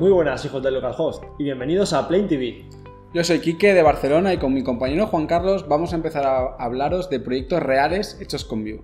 Muy buenas hijos del localhost y bienvenidos a Plain TV. Yo soy Quique de Barcelona y con mi compañero Juan Carlos vamos a empezar a hablaros de proyectos reales hechos con Vue.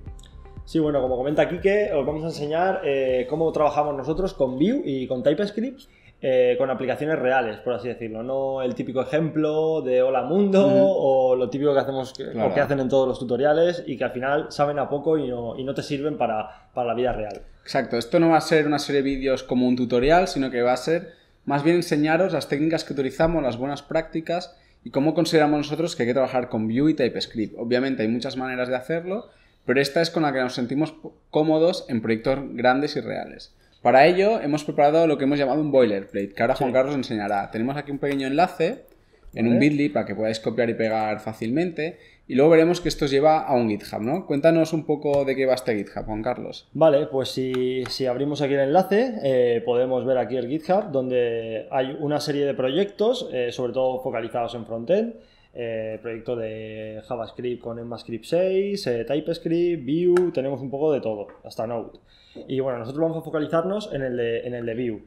Sí, bueno, como comenta Quique, os vamos a enseñar eh, cómo trabajamos nosotros con Vue y con TypeScript eh, con aplicaciones reales, por así decirlo, no el típico ejemplo de hola mundo o lo típico que hacemos que hacen en todos los tutoriales y que al final saben a poco y no, te sirven para, para la vida real. Exacto, esto no va a ser una serie de vídeos como un tutorial, sino que va a ser más bien enseñaros las técnicas que utilizamos, las buenas prácticas y cómo consideramos nosotros que hay que trabajar con Vue y TypeScript. Obviamente hay muchas maneras de hacerlo, pero esta es con la que nos sentimos cómodos en proyectos grandes y reales. Para ello hemos preparado lo que hemos llamado un boilerplate, que ahora Juan Carlos enseñará. Tenemos aquí un pequeño enlace en un bit.ly para que podáis copiar y pegar fácilmente. Y luego veremos que esto lleva a un GitHub, ¿no? Cuéntanos un poco de qué va este GitHub, Juan Carlos. Vale, pues si, abrimos aquí el enlace, eh, podemos ver aquí el GitHub, donde hay una serie de proyectos, eh, sobre todo focalizados en frontend. Eh, proyecto de JavaScript con Script 6, eh, TypeScript, Vue, tenemos un poco de todo, hasta Node. Y bueno, nosotros vamos a focalizarnos en el de, en Vue.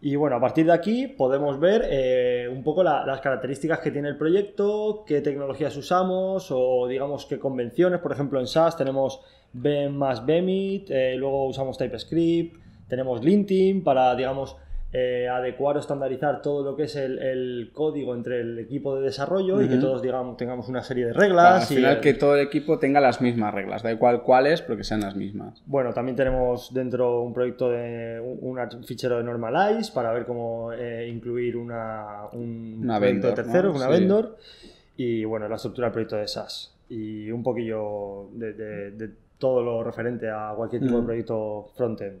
Y bueno, a partir de aquí podemos ver eh, un poco las características que tiene el proyecto, qué tecnologías usamos o digamos qué convenciones. Por ejemplo, en SAS tenemos BEM más BEMIT, luego usamos TypeScript, tenemos Linting para, digamos, eh, adecuar o estandarizar todo lo que es el, código entre el equipo de desarrollo y que todos digamos, tengamos una serie de reglas. al final que todo el equipo tenga las mismas reglas, da igual cuáles, pero que sean las mismas. Bueno, también tenemos dentro un proyecto de un, fichero de Normalize para ver cómo eh, incluir una, un proyecto vendor, una vendor, y bueno, la estructura del proyecto de SaaS y un poquillo de, todo lo referente a cualquier tipo de proyecto frontend.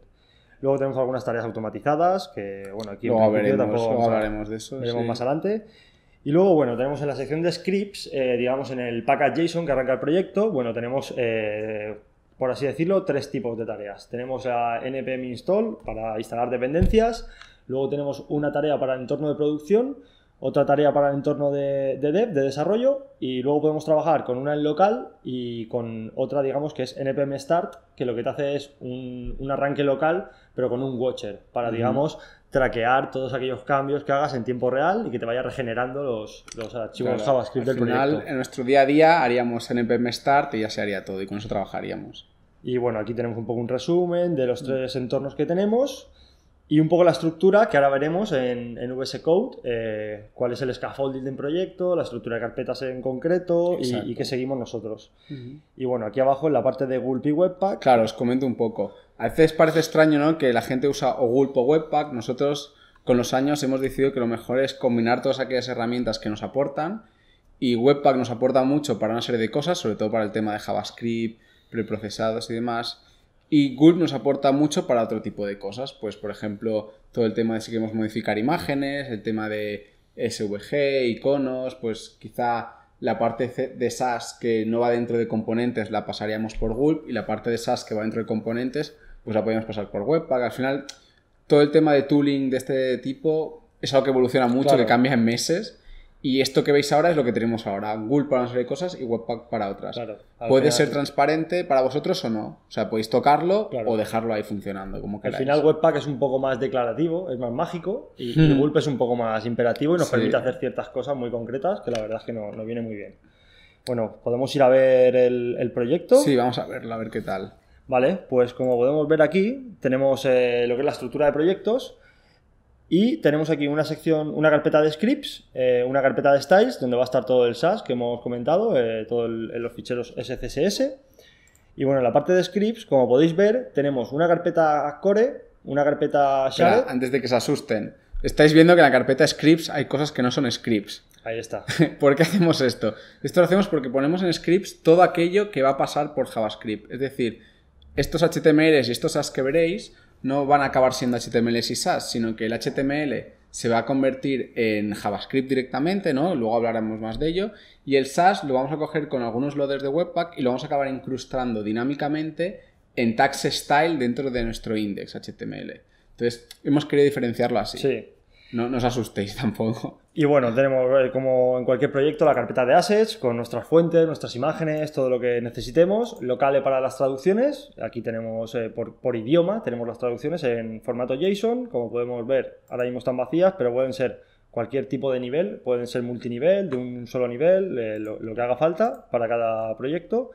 Luego tenemos algunas tareas automatizadas, que bueno, aquí en hablaremos de eso. Veremos más adelante. Y luego, bueno, tenemos en la sección de scripts, eh, digamos en el package JSON que arranca el proyecto, bueno, tenemos, eh, por así decirlo, tres tipos de tareas. Tenemos la npm install para instalar dependencias, luego tenemos una tarea para el entorno de producción, otra tarea para el entorno de, dev, de desarrollo, y luego podemos trabajar con una en local y con otra, digamos, que es NPM Start, que lo que te hace es un, arranque local, pero con un watcher, para, digamos, traquear todos aquellos cambios que hagas en tiempo real y que te vaya regenerando los, archivos JavaScript del En nuestro día a día haríamos NPM Start y ya se haría todo, y con eso trabajaríamos. Y bueno, aquí tenemos un poco un resumen de los tres entornos que tenemos y un poco la estructura que ahora veremos en, en VS Code, eh, cuál es el scaffolding del proyecto, la estructura de carpetas en concreto y, qué seguimos nosotros. Y bueno, aquí abajo en la parte de Gulp y Webpack. Claro, os comento un poco. A veces parece extraño ¿no? que la gente usa o Gulp o Webpack. Nosotros con los años hemos decidido que lo mejor es combinar todas aquellas herramientas que nos aportan y Webpack nos aporta mucho para una serie de cosas, sobre todo para el tema de JavaScript, preprocesados y demás. Y Gulp nos aporta mucho para otro tipo de cosas, pues por ejemplo, todo el tema de si queremos modificar imágenes, el tema de SVG, iconos, pues quizá la parte de SAS que no va dentro de componentes la pasaríamos por Gulp y la parte de SAS que va dentro de componentes pues la podemos pasar por Webpack. Al final, todo el tema de tooling de este tipo es algo que evoluciona mucho, que cambia en meses y esto que veis ahora es lo que tenemos ahora, Google para una serie de cosas y Webpack para otras. Puede ser transparente para vosotros o no. O sea, podéis tocarlo o dejarlo ahí funcionando. Como Al final Webpack es un poco más declarativo, es más mágico y, hmm. es un poco más imperativo y nos permite hacer ciertas cosas muy concretas que la verdad es que no, viene muy bien. Bueno, podemos ir a ver el, proyecto. Sí, vamos a verlo, a ver qué tal. Vale, pues como podemos ver aquí, tenemos eh, lo que es la estructura de proyectos y tenemos aquí una sección, una carpeta de scripts, eh, una carpeta de styles, donde va a estar todo el SAS que hemos comentado, eh, todos los ficheros SCSS. Y bueno, en la parte de scripts, como podéis ver, tenemos una carpeta core, una carpeta share. antes de que se asusten, estáis viendo que en la carpeta scripts hay cosas que no son scripts. Ahí está. ¿Por qué hacemos esto? Esto lo hacemos porque ponemos en scripts todo aquello que va a pasar por JavaScript. Es decir, estos HTMLs y estos SAS que veréis no van a acabar siendo HTML y SAS, sino que el HTML se va a convertir en JavaScript directamente, ¿no? Luego hablaremos más de ello. Y el SAS lo vamos a coger con algunos loaders de Webpack y lo vamos a acabar incrustando dinámicamente en tax style dentro de nuestro index HTML. Entonces, hemos querido diferenciarlo así. No, os asustéis tampoco. Y bueno, tenemos eh, como en cualquier proyecto la carpeta de assets con nuestras fuentes, nuestras imágenes, todo lo que necesitemos. locales para las traducciones. Aquí tenemos eh, por, idioma, tenemos las traducciones en formato JSON, como podemos ver. Ahora mismo están vacías, pero pueden ser cualquier tipo de nivel, pueden ser multinivel, de un solo nivel, eh, lo, que haga falta para cada proyecto.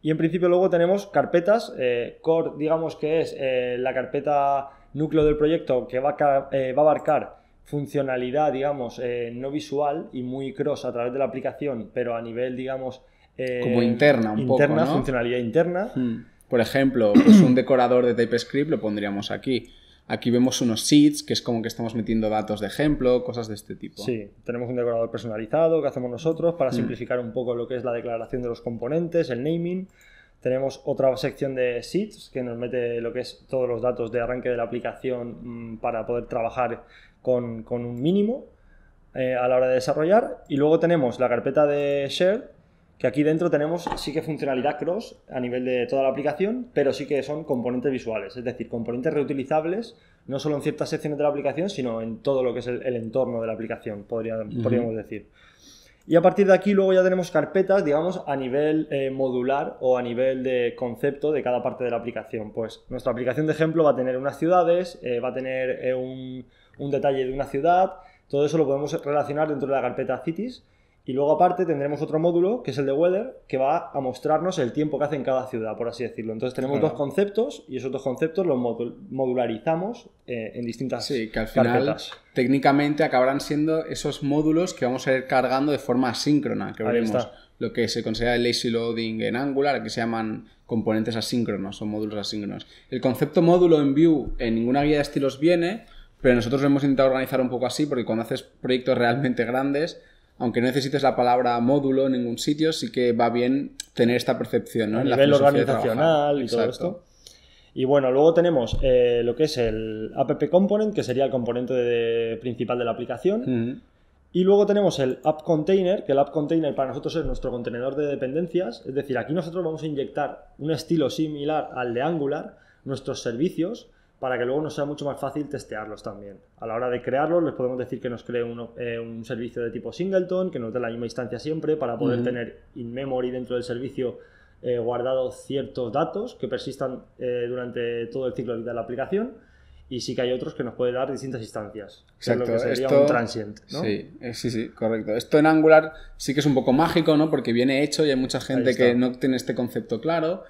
Y en principio luego tenemos carpetas. core, digamos que es la carpeta núcleo del proyecto que va a abarcar funcionalidad, digamos, eh, no visual y muy cross a través de la aplicación, pero a nivel, digamos... Eh, como interna, un poco, ¿no? funcionalidad interna. Hmm. Por ejemplo, pues un decorador de TypeScript lo pondríamos aquí. Aquí vemos unos seeds que es como que estamos metiendo datos de ejemplo, cosas de este tipo. Sí, tenemos un decorador personalizado que hacemos nosotros para hmm. simplificar un poco lo que es la declaración de los componentes, el naming. Tenemos otra sección de seeds que nos mete lo que es todos los datos de arranque de la aplicación mm, para poder trabajar con, un mínimo eh, a la hora de desarrollar. Y luego tenemos la carpeta de share, que aquí dentro tenemos sí que funcionalidad cross a nivel de toda la aplicación, pero sí que son componentes visuales, es decir, componentes reutilizables, no solo en ciertas secciones de la aplicación, sino en todo lo que es el, entorno de la aplicación, podría, podríamos decir. Y a partir de aquí luego ya tenemos carpetas, digamos, a nivel eh, modular o a nivel de concepto de cada parte de la aplicación. Pues nuestra aplicación de ejemplo va a tener unas ciudades, eh, va a tener un, un detalle de una ciudad, todo eso lo podemos relacionar dentro de la carpeta Cities. Y luego aparte tendremos otro módulo, que es el de Weather, que va a mostrarnos el tiempo que hace en cada ciudad, por así decirlo. Entonces tenemos dos conceptos y esos dos conceptos los modularizamos eh, en distintas Sí, que al final técnicamente acabarán siendo esos módulos que vamos a ir cargando de forma asíncrona, que veremos lo que se considera el lazy loading en Angular, que se llaman componentes asíncronos o módulos asíncronos. El concepto módulo en view en ninguna guía de estilos viene, pero nosotros lo hemos intentado organizar un poco así, porque cuando haces proyectos realmente grandes, aunque no necesites la palabra módulo en ningún sitio, sí que va bien tener esta percepción, ¿no? A nivel la organizacional y todo esto. Y bueno, luego tenemos eh, lo que es el app component, que sería el componente principal de la aplicación. Y luego tenemos el app container, que el app container para nosotros es nuestro contenedor de dependencias. Es decir, aquí nosotros vamos a inyectar un estilo similar al de Angular, nuestros servicios para que luego nos sea mucho más fácil testearlos también. A la hora de crearlos, les podemos decir que nos cree eh, un servicio de tipo singleton, que nos dé la misma instancia siempre, para poder tener in-memory dentro del servicio eh, guardados ciertos datos que persistan eh, durante todo el ciclo de vida de la aplicación. Y sí que hay otros que nos puede dar distintas instancias. Exacto. sería un transient, Sí, sí, sí, correcto. Esto en Angular sí que es un poco mágico, ¿no? Porque viene hecho y hay mucha gente que no tiene este concepto claro.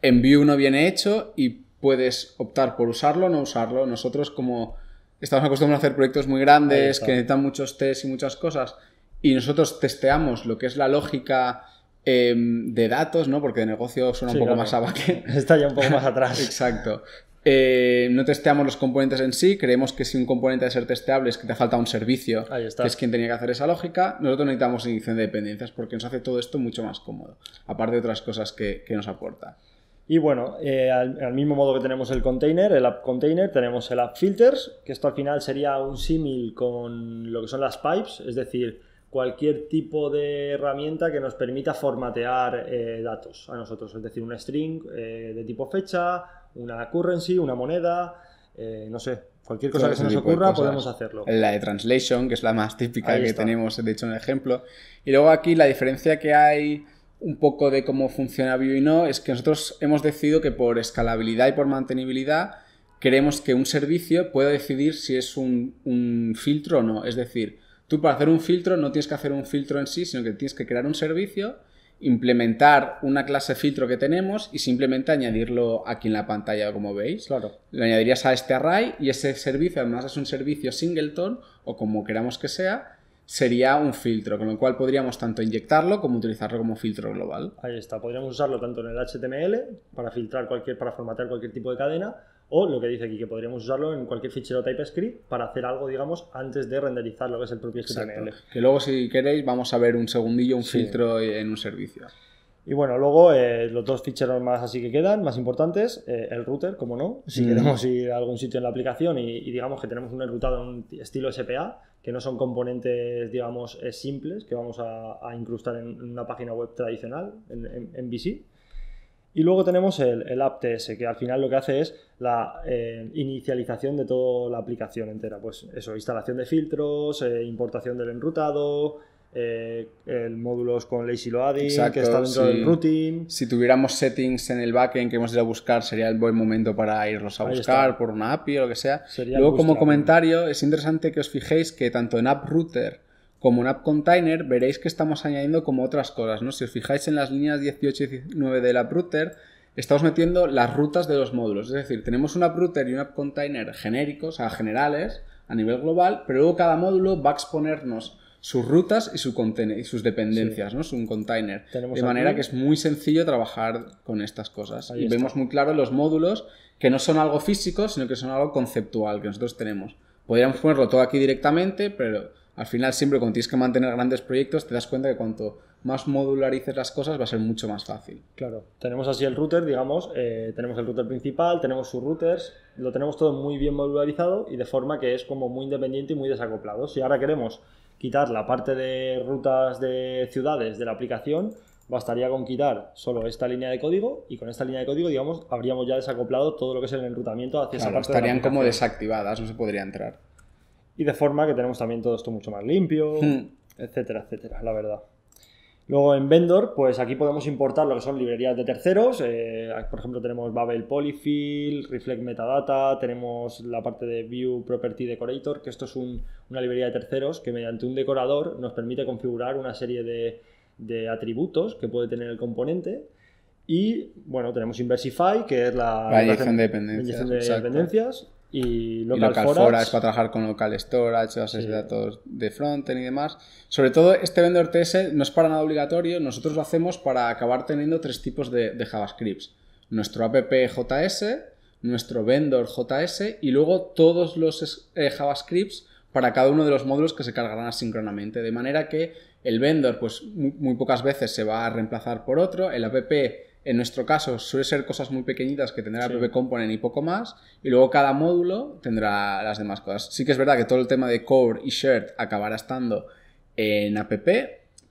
En Vue no viene hecho y puedes optar por usarlo o no usarlo. Nosotros como estamos acostumbrados a hacer proyectos muy grandes que necesitan muchos tests y muchas cosas y nosotros testeamos lo que es la lógica em, de datos, Porque de negocio suena un poco más abajo Está ya un poco más atrás. Exacto. Eh, no testeamos los componentes en sí, creemos que si un componente debe ser testeable es que te falta un servicio, es quien tenía que hacer esa lógica. Nosotros necesitamos inyección de dependencias porque nos hace todo esto mucho más cómodo, aparte de otras cosas que, que nos aporta. Y bueno, eh, al, mismo modo que tenemos el container, el app container, tenemos el app filters, que esto al final sería un símil con lo que son las pipes, es decir, cualquier tipo de herramienta que nos permita formatear eh, datos a nosotros, es decir, un string eh, de tipo fecha, una currency, una moneda, no sé, Cualquier cosa que se nos ocurra podemos hacerlo. La de translation, que es la más típica que tenemos, de hecho, en el ejemplo. Y luego aquí la diferencia que hay un poco de cómo funciona Vue y no, es que nosotros hemos decidido que por escalabilidad y por mantenibilidad queremos que un servicio pueda decidir si es un, un, filtro o no. Es decir, tú para hacer un filtro no tienes que hacer un filtro en sí, sino que tienes que crear un servicio, implementar una clase filtro que tenemos y simplemente añadirlo aquí en la pantalla, como veis. Claro. Lo añadirías a este array y ese servicio, además es un servicio singleton o como queramos que sea, sería un filtro, con lo cual podríamos tanto inyectarlo como utilizarlo como filtro global. Ahí está, podríamos usarlo tanto en el HTML para filtrar cualquier, para formatear cualquier tipo de cadena, o lo que dice aquí, que podríamos usarlo en cualquier fichero TypeScript para hacer algo, digamos, antes de renderizar lo que es el propio HTML. Que luego, si queréis, vamos a ver un segundillo un filtro en un servicio. Y bueno, luego eh, los dos ficheros más así que quedan, más importantes, eh, el router, como no, si mm. queremos ir a algún sitio en la aplicación y, digamos que tenemos un enrutado en un estilo SPA, que no son componentes, digamos, eh, simples que vamos a, incrustar en, una página web tradicional, en, VC. Y luego tenemos el, el AppTS, que al final lo que hace es la inicialización de toda la aplicación entera. Pues eso, instalación de filtros, importación del enrutado, eh, el módulos con lazy loading que está dentro del routing. Si tuviéramos settings en el backend que hemos ido a buscar, sería el buen momento para irlos a buscar por una API o lo que sea. Luego, como comentario, es interesante que os fijéis que tanto en App Router como en App Container veréis que estamos añadiendo como otras cosas. ¿no? Si os fijáis en las líneas 18 y 19 del App Router, estamos metiendo las rutas de los módulos. Es decir, tenemos un App Router y un App Container genéricos, o sea, generales a nivel global, pero luego cada módulo va a exponernos sus rutas y, sus dependencias, ¿no? Es un container. de manera que es muy sencillo trabajar con estas cosas. y vemos muy claro los módulos que no son algo físico, sino que son algo conceptual que nosotros tenemos. Podríamos ponerlo todo aquí directamente, pero al final siempre cuando tienes que mantener grandes proyectos te das cuenta que cuanto más modularices las cosas va a ser mucho más fácil. Claro, tenemos así el router, digamos, eh, tenemos el router principal, tenemos sus routers, lo tenemos todo muy bien modularizado y de forma que es como muy independiente y muy desacoplado. Si ahora queremos quitar la parte de rutas de ciudades de la aplicación, bastaría con quitar solo esta línea de código y con esta línea de código, digamos, habríamos ya desacoplado todo lo que es el enrutamiento hacia esa parte. Estarían como desactivadas, no se podría entrar. Y de forma que tenemos también todo esto mucho más limpio, hmm. etcétera, etcétera, la verdad. Luego en Vendor, pues aquí podemos importar lo que son librerías de terceros. Eh, por ejemplo, tenemos Babel Polyfill, Reflect Metadata, tenemos la parte de View Property Decorator, que esto es una librería de terceros que mediante un decorador nos permite configurar una serie de, atributos que puede tener el componente. Y bueno, tenemos Inversify, que es la, Inyección de dependencias y Local, y para trabajar con Local Storage, bases de datos de frontend y demás. Sobre todo, este vendor TS no es para nada obligatorio, nosotros lo hacemos para acabar teniendo tres tipos de, JavaScript: JavaScripts. Nuestro app JS, nuestro vendor JS y luego todos los eh, JavaScripts para cada uno de los módulos que se cargarán asíncronamente. De manera que el vendor, pues muy, muy pocas veces se va a reemplazar por otro, el app en nuestro caso suele ser cosas muy pequeñitas que tendrá el Component y poco más, y luego cada módulo tendrá las demás cosas. Sí que es verdad que todo el tema de core y shared acabará estando en app,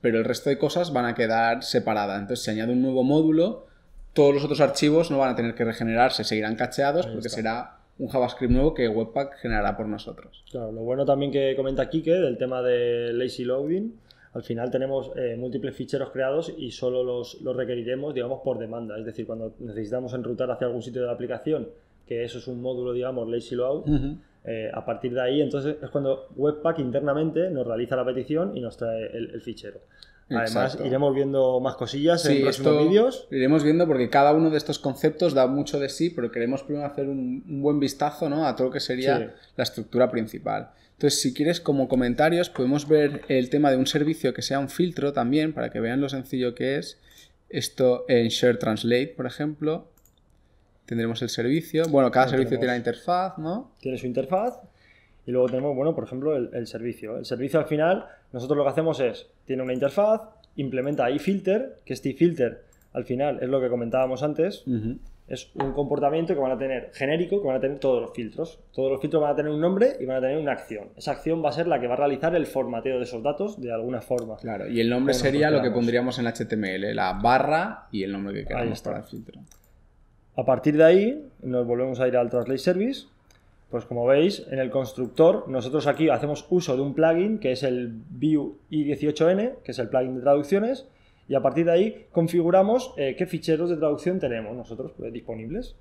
pero el resto de cosas van a quedar separadas. Entonces, si añade un nuevo módulo, todos los otros archivos no van a tener que regenerarse, seguirán cacheados porque será un JavaScript nuevo que Webpack generará por nosotros. Claro, lo bueno también que comenta Kike del tema de lazy loading al final tenemos eh, múltiples ficheros creados y solo los, los, requeriremos, digamos, por demanda. Es decir, cuando necesitamos enrutar hacia algún sitio de la aplicación, que eso es un módulo, digamos, lazy load, eh, a partir de ahí, entonces es cuando Webpack internamente nos realiza la petición y nos trae el fichero. Además, iremos viendo más cosillas en próximos vídeos. Iremos viendo porque cada uno de estos conceptos da mucho de sí, pero queremos primero hacer un, buen vistazo a todo lo que sería la estructura principal. Entonces, si quieres, como comentarios, podemos ver el tema de un servicio que sea un filtro también, para que vean lo sencillo que es. Esto en Share Translate, por ejemplo, tendremos el servicio. Bueno, cada servicio tiene la interfaz, ¿no? Tiene su interfaz y luego tenemos, bueno, por ejemplo, el, servicio. El servicio al final, nosotros lo que hacemos es, tiene una interfaz, implementa iFilter, que este iFilter al final es lo que comentábamos antes, es un comportamiento que van a tener genérico, que van a tener todos los filtros. Todos los filtros van a tener un nombre y van a tener una acción. Esa acción va a ser la que va a realizar el formateo de esos datos de alguna forma. Claro, y el nombre sería lo que pondríamos en HTML, la barra y el nombre que queramos para el filtro. A partir de ahí, nos volvemos a ir al Translate Service pues como veis, en el constructor nosotros aquí hacemos uso de un plugin que es el View i18n, que es el plugin de traducciones, y a partir de ahí configuramos eh, qué ficheros de traducción tenemos nosotros pues, disponibles.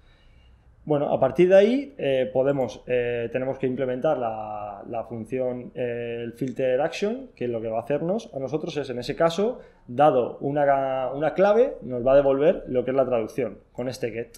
Bueno, a partir de ahí eh, podemos, eh, tenemos que implementar la, función el filter action, que es lo que va a hacernos a nosotros es, en ese caso, dado una, clave, nos va a devolver lo que es la traducción con este get.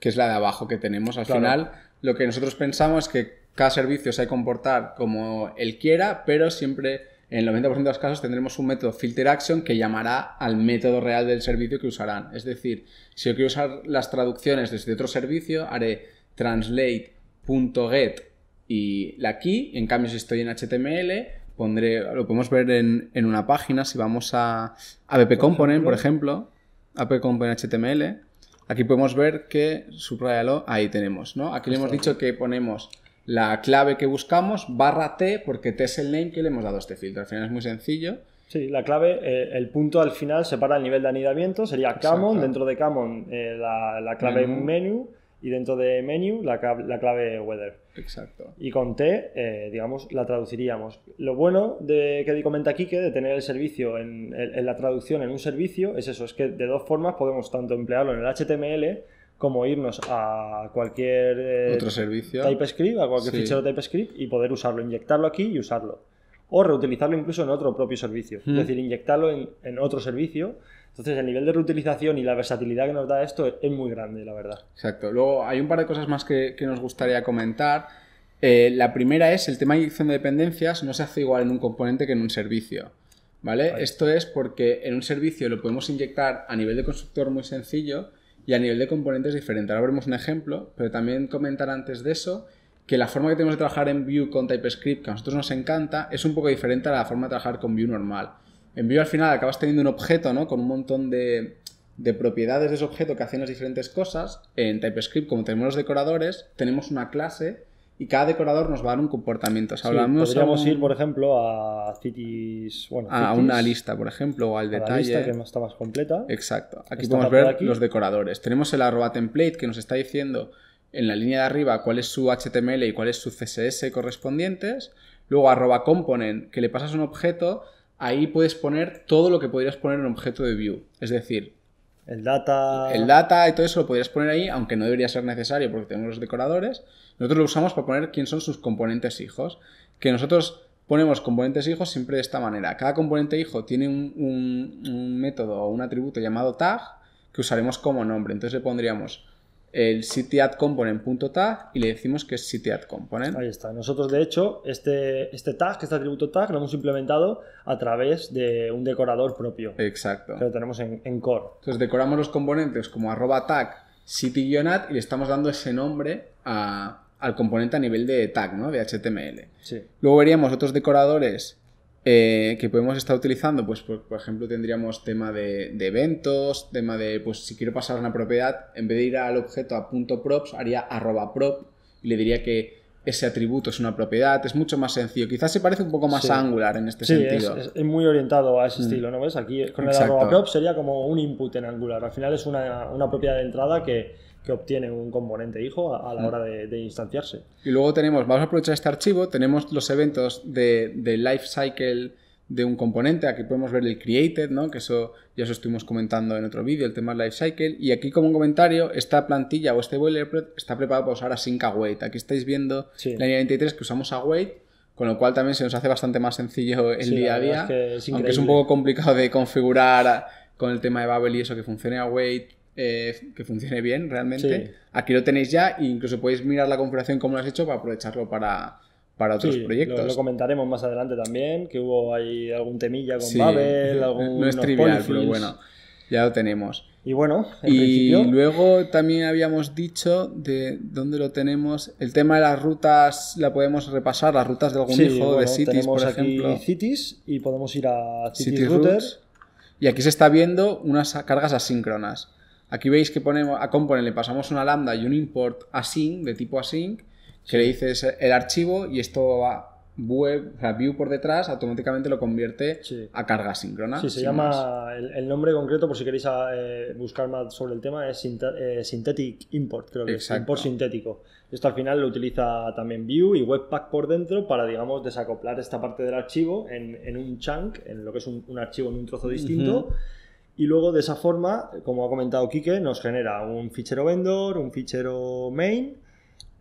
Que es la de abajo que tenemos al final lo que nosotros pensamos es que cada servicio se ha de comportar como él quiera, pero siempre en el 90% de los casos tendremos un método filter action que llamará al método real del servicio que usarán. Es decir, si yo quiero usar las traducciones desde este otro servicio, haré translate.get y la key. En cambio, si estoy en HTML, pondré, lo podemos ver en, en una página. Si vamos a app component, por ejemplo, app component HTML, Aquí podemos ver que, subrayalo, ahí tenemos, ¿no? Aquí le hemos dicho que ponemos la clave que buscamos barra T, porque T es el name que le hemos dado a este filtro. Al final es muy sencillo. Sí, la clave, eh, el punto al final separa el nivel de anidamiento, sería Camon, dentro de Camon eh, la, la, clave menú. menú y dentro de menu la, clave weather. Exacto. Y con T, eh, digamos, la traduciríamos. Lo bueno de que comenta que de tener el servicio en, la traducción en un servicio, es eso, es que de dos formas podemos tanto emplearlo en el HTML como irnos a cualquier eh, otro servicio, TypeScript, a cualquier fichero TypeScript y poder usarlo, inyectarlo aquí y usarlo. O reutilizarlo incluso en otro propio servicio. Es hmm. decir, inyectarlo en, en otro servicio entonces, el nivel de reutilización y la versatilidad que nos da esto es muy grande, la verdad. Exacto. Luego, hay un par de cosas más que, nos gustaría comentar. Eh, la primera es el tema de inyección de dependencias no se hace igual en un componente que en un servicio. ¿vale? Esto es porque en un servicio lo podemos inyectar a nivel de constructor muy sencillo y a nivel de componentes diferente. Ahora veremos un ejemplo, pero también comentar antes de eso que la forma que tenemos de trabajar en Vue con TypeScript, que a nosotros nos encanta, es un poco diferente a la forma de trabajar con Vue normal. En vivo al final acabas teniendo un objeto, ¿no? Con un montón de, propiedades de ese objeto que hacen las diferentes cosas. En TypeScript, como tenemos los decoradores, tenemos una clase y cada decorador nos va a dar un comportamiento. podríamos ir, por ejemplo, a cities, a, una lista, por ejemplo, o al a detalle. lista que no está más completa. Exacto. Aquí podemos ver los decoradores. Tenemos el arroba template que nos está diciendo en la línea de arriba cuál es su HTML y cuál es su CSS correspondientes. Luego arroba component que le pasas un objeto ahí puedes poner todo lo que podrías poner en objeto de view. Es decir, el data. El data y todo eso lo podrías poner ahí, aunque no debería ser necesario porque tenemos los decoradores. Nosotros lo usamos para poner quién son sus componentes hijos. Que nosotros ponemos componentes hijos siempre de esta manera. Cada componente hijo tiene un, un método o un atributo llamado tag que usaremos como nombre. Entonces le pondríamos el cityAdComponent.tag y le decimos que es cityAddComponent. Ahí está. Nosotros, de hecho, este, este tag, este atributo tag, lo hemos implementado a través de un decorador propio. Exacto. Que lo tenemos en, core. Entonces, decoramos los componentes como arroba tag city y le estamos dando ese nombre al componente a nivel de tag, ¿no? De HTML. Sí. Luego veríamos otros decoradores eh, que podemos estar utilizando, pues por, ejemplo tendríamos tema de, eventos, tema de, pues si quiero pasar una propiedad, en vez de ir al objeto a punto .props, haría arroba prop y le diría que ese atributo es una propiedad, es mucho más sencillo. Quizás se parece un poco más angular en este sentido. Es, es, muy orientado a ese mm. estilo, ¿no ves? Aquí con el arroba prop sería como un input en angular. Al final es una, una propiedad de entrada que, que obtiene un componente hijo a, la mm. hora de, instanciarse. Y luego tenemos, vamos a aprovechar este archivo, tenemos los eventos de, lifecycle de un componente, aquí podemos ver el created, ¿no? que eso ya eso estuvimos comentando en otro vídeo, el tema life cycle, y aquí como un comentario, esta plantilla o este boilerplate está preparado para usar async await, aquí estáis viendo en la línea 23 que usamos await, con lo cual también se nos hace bastante más sencillo el día a día, aunque es un poco complicado de configurar con el tema de Babel y eso que funcione await, eh, que funcione bien realmente. Aquí lo tenéis ya e incluso podéis mirar la configuración como lo has hecho para aprovecharlo para, para otros proyectos. Lo, comentaremos más adelante también, que hubo ahí algún temilla con Babel, algún... No es trivial, pero bueno, ya lo tenemos. Y bueno, y luego también habíamos dicho de dónde lo tenemos. El tema de las rutas, la podemos repasar, las rutas de algún juego de Cities, por ejemplo. Cities y podemos ir a Cities, Routers Y aquí se está viendo unas cargas asíncronas. Aquí veis que ponemos, a Component le pasamos una lambda y un import async, de tipo async, que le dices el archivo y esto va web, view por detrás, automáticamente lo convierte a carga síncrona. Sí, se llama el, nombre concreto, por si queréis ah, eh, buscar más sobre el tema, es eh, Synthetic Import, creo que es import sintético. Esto al final lo utiliza también View y Webpack por dentro para, digamos, desacoplar esta parte del archivo en, un chunk, en lo que es un, archivo en un trozo distinto. Y luego de esa forma, como ha comentado Quique, nos genera un fichero vendor, un fichero main.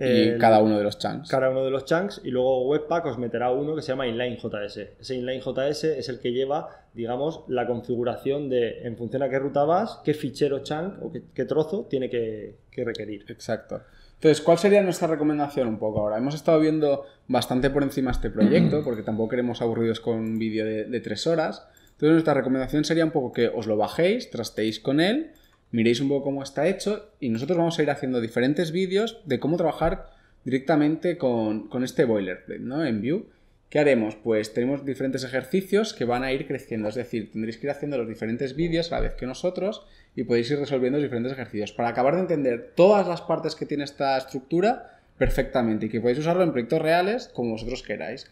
Y cada uno de los chunks. Cada uno de los chunks. Y luego Webpack os meterá uno que se llama InlineJS. Ese InlineJS es el que lleva, digamos, la configuración de en función a qué ruta vas, qué fichero chunk o qué, trozo tiene que, requerir. Exacto. Entonces, ¿cuál sería nuestra recomendación un poco ahora? Hemos estado viendo bastante por encima este proyecto, porque tampoco queremos aburridos con un vídeo de, de, tres horas, entonces nuestra recomendación sería un poco que os lo bajéis, trastéis con él, miréis un poco cómo está hecho y nosotros vamos a ir haciendo diferentes vídeos de cómo trabajar directamente con, con este boilerplate ¿no? en Vue. ¿Qué haremos? Pues tenemos diferentes ejercicios que van a ir creciendo, es decir, tendréis que ir haciendo los diferentes vídeos a la vez que nosotros y podéis ir resolviendo los diferentes ejercicios para acabar de entender todas las partes que tiene esta estructura perfectamente y que podéis usarlo en proyectos reales como vosotros queráis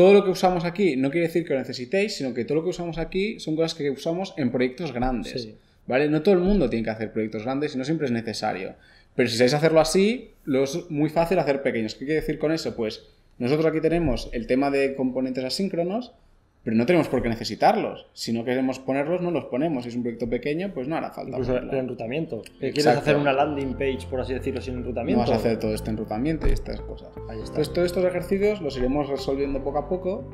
todo lo que usamos aquí no quiere decir que lo necesitéis, sino que todo lo que usamos aquí son cosas que usamos en proyectos grandes. ¿Vale? No todo el mundo tiene que hacer proyectos grandes y no siempre es necesario. Pero si sabéis hacerlo así, lo es muy fácil hacer pequeños. ¿Qué quiere decir con eso? Pues nosotros aquí tenemos el tema de componentes asíncronos, pero no tenemos por qué necesitarlos. Si no queremos ponerlos, no los ponemos. Si es un proyecto pequeño, pues no hará falta. Incluso el enrutamiento. ¿Quieres hacer una landing page, por así decirlo, sin enrutamiento? No vas a hacer todo este enrutamiento y estas cosas. Ahí está. Entonces, todos estos ejercicios los iremos resolviendo poco a poco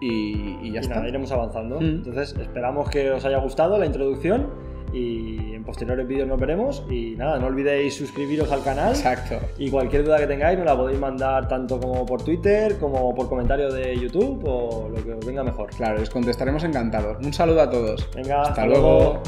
y, ya está. iremos avanzando. Mm. Entonces, esperamos que os haya gustado la introducción y en posteriores vídeos nos veremos y nada, no olvidéis suscribiros al canal. Exacto. Y cualquier duda que tengáis me la podéis mandar tanto como por Twitter como por comentario de YouTube o lo que os venga mejor. Claro, os contestaremos encantados. Un saludo a todos. Venga, hasta, luego.